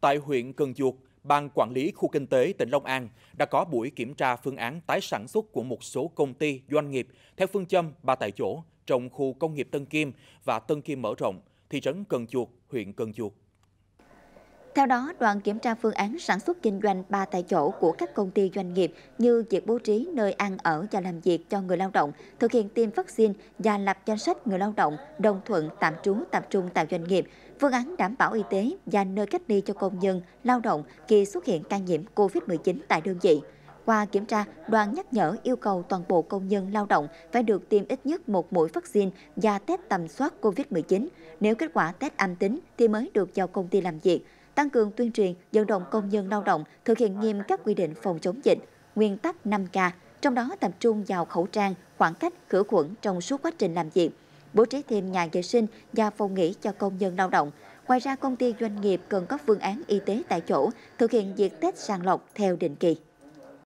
Tại huyện Cần Duộc, Ban Quản lý Khu Kinh tế tỉnh Long An đã có buổi kiểm tra phương án tái sản xuất của một số công ty, doanh nghiệp theo phương châm ba tại chỗ trong khu công nghiệp Tân Kim và Tân Kim mở rộng, thị trấn Cần Chuột, huyện Cần Chuột. Theo đó, đoàn kiểm tra phương án sản xuất kinh doanh ba tại chỗ của các công ty doanh nghiệp như việc bố trí nơi ăn ở và làm việc cho người lao động, thực hiện tiêm vaccine và lập danh sách người lao động đồng thuận tạm trú tập trung tại doanh nghiệp, phương án đảm bảo y tế và nơi cách ly cho công nhân, lao động khi xuất hiện ca nhiễm COVID-19 tại đơn vị. Qua kiểm tra, đoàn nhắc nhở yêu cầu toàn bộ công nhân lao động phải được tiêm ít nhất một mũi vaccine và test tầm soát COVID-19. Nếu kết quả test âm tính thì mới được vào công ty làm việc tăng cường tuyên truyền vận động công nhân lao động thực hiện nghiêm các quy định phòng chống dịch, nguyên tắc 5K, trong đó tập trung vào khẩu trang, khoảng cách, khử khuẩn trong suốt quá trình làm việc, bố trí thêm nhà vệ sinh và phòng nghỉ cho công nhân lao động. Ngoài ra, công ty doanh nghiệp cần có phương án y tế tại chỗ, thực hiện việc test sàng lọc theo định kỳ.